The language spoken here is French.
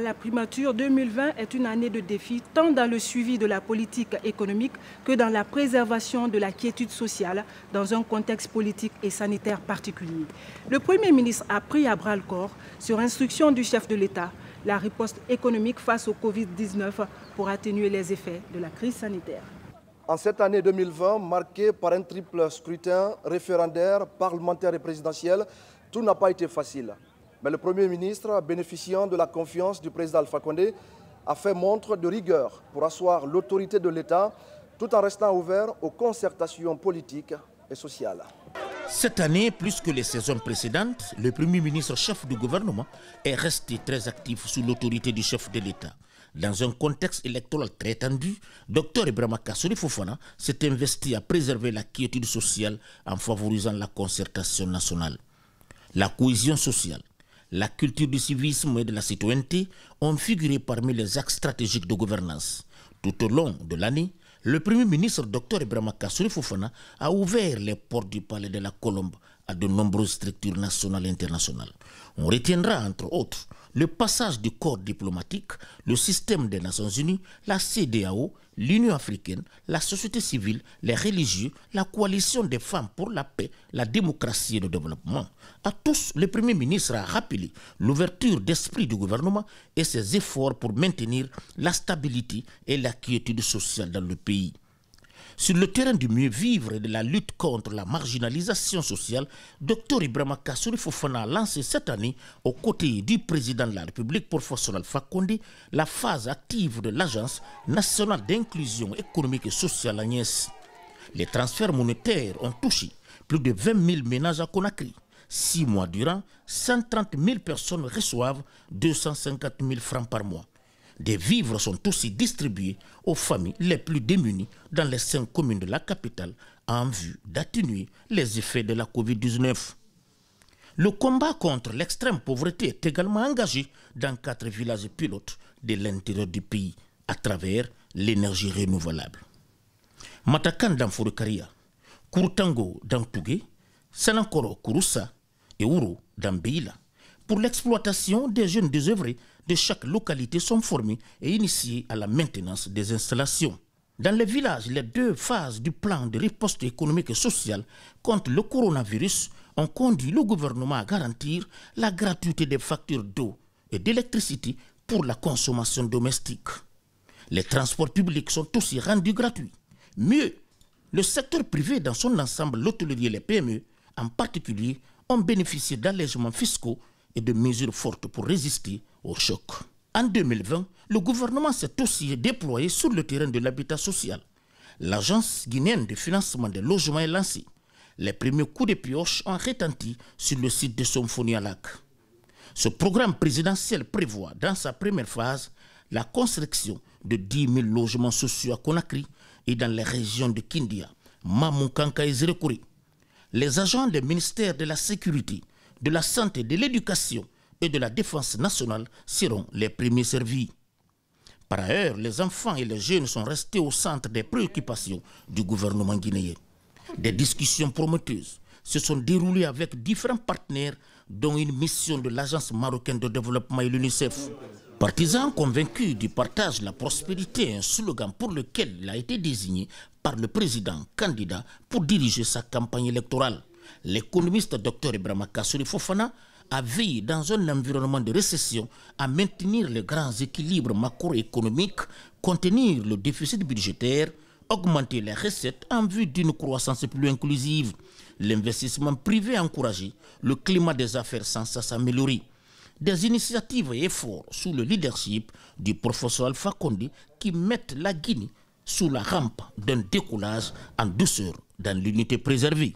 la primature, 2020 est une année de défi tant dans le suivi de la politique économique que dans la préservation de la quiétude sociale dans un contexte politique et sanitaire particulier. Le Premier ministre a pris à bras le corps, sur instruction du chef de l'État, la riposte économique face au Covid-19 pour atténuer les effets de la crise sanitaire. En cette année 2020, marquée par un triple scrutin référendaire, parlementaire et présidentiel, tout n'a pas été facile. Mais le Premier ministre, bénéficiant de la confiance du président Alpha Condé, a fait montre de rigueur pour asseoir l'autorité de l'État tout en restant ouvert aux concertations politiques et sociales. Cette année, plus que les saisons précédentes, le Premier ministre chef du gouvernement est resté très actif sous l'autorité du chef de l'État. Dans un contexte électoral très tendu, Dr Ibrahim Kassouri Fofana s'est investi à préserver la quiétude sociale en favorisant la concertation nationale. La cohésion sociale la culture du civisme et de la citoyenneté ont figuré parmi les axes stratégiques de gouvernance. Tout au long de l'année, le Premier ministre Dr Ibrahim Kassouri Fofana a ouvert les portes du Palais de la Colombe à de nombreuses structures nationales et internationales. On retiendra entre autres le passage du corps diplomatique, le système des Nations Unies, la CDAO l'Union africaine, la société civile, les religieux, la coalition des femmes pour la paix, la démocratie et le développement. A tous, le Premier ministre a rappelé l'ouverture d'esprit du gouvernement et ses efforts pour maintenir la stabilité et la quiétude sociale dans le pays. Sur le terrain du mieux-vivre et de la lutte contre la marginalisation sociale, Dr Ibrahima Kassouri Fofana a lancé cette année, aux côtés du président de la République, professeur Alpha Condé, la phase active de l'Agence nationale d'inclusion économique et sociale Agnès. Les transferts monétaires ont touché plus de 20 000 ménages à Conakry. Six mois durant, 130 000 personnes reçoivent 250 000 francs par mois. Des vivres sont aussi distribués aux familles les plus démunies dans les cinq communes de la capitale en vue d'atténuer les effets de la Covid-19. Le combat contre l'extrême pauvreté est également engagé dans quatre villages pilotes de l'intérieur du pays à travers l'énergie renouvelable. Matakan dans Furukaria, Kurtango dans Tugue, Sanankoro Kurusa et Ouro dans pour l'exploitation des jeunes désœuvrés de chaque localité sont formés et initiés à la maintenance des installations. Dans les villages, les deux phases du plan de riposte économique et sociale contre le coronavirus ont conduit le gouvernement à garantir la gratuité des factures d'eau et d'électricité pour la consommation domestique. Les transports publics sont aussi rendus gratuits. Mieux, le secteur privé dans son ensemble, l'hôtellerie et les PME en particulier, ont bénéficié d'allègements fiscaux et de mesures fortes pour résister au choc. En 2020, le gouvernement s'est aussi déployé sur le terrain de l'habitat social. L'agence guinéenne de financement des logements est lancée. Les premiers coups de pioche ont retenti sur le site de Somfonia-Lac. Ce programme présidentiel prévoit, dans sa première phase, la construction de 10 000 logements sociaux à Conakry et dans les régions de Kindia, Mamoukanka et Zirekuri. Les agents des ministère de la Sécurité, de la santé, de l'éducation et de la défense nationale seront les premiers servis. Par ailleurs, les enfants et les jeunes sont restés au centre des préoccupations du gouvernement guinéen. Des discussions prometteuses se sont déroulées avec différents partenaires, dont une mission de l'Agence marocaine de développement et l'UNICEF. Partisans convaincus du partage de la prospérité, un slogan pour lequel il a été désigné par le président candidat pour diriger sa campagne électorale l'économiste Dr Ibrahim Kassouri Fofana a veillé dans un environnement de récession à maintenir les grands équilibres macroéconomiques, contenir le déficit budgétaire, augmenter les recettes en vue d'une croissance plus inclusive, l'investissement privé encouragé, le climat des affaires sans s'améliorer. Des initiatives et efforts sous le leadership du professeur Alpha Condé qui mettent la Guinée sous la rampe d'un décollage en douceur dans l'unité préservée.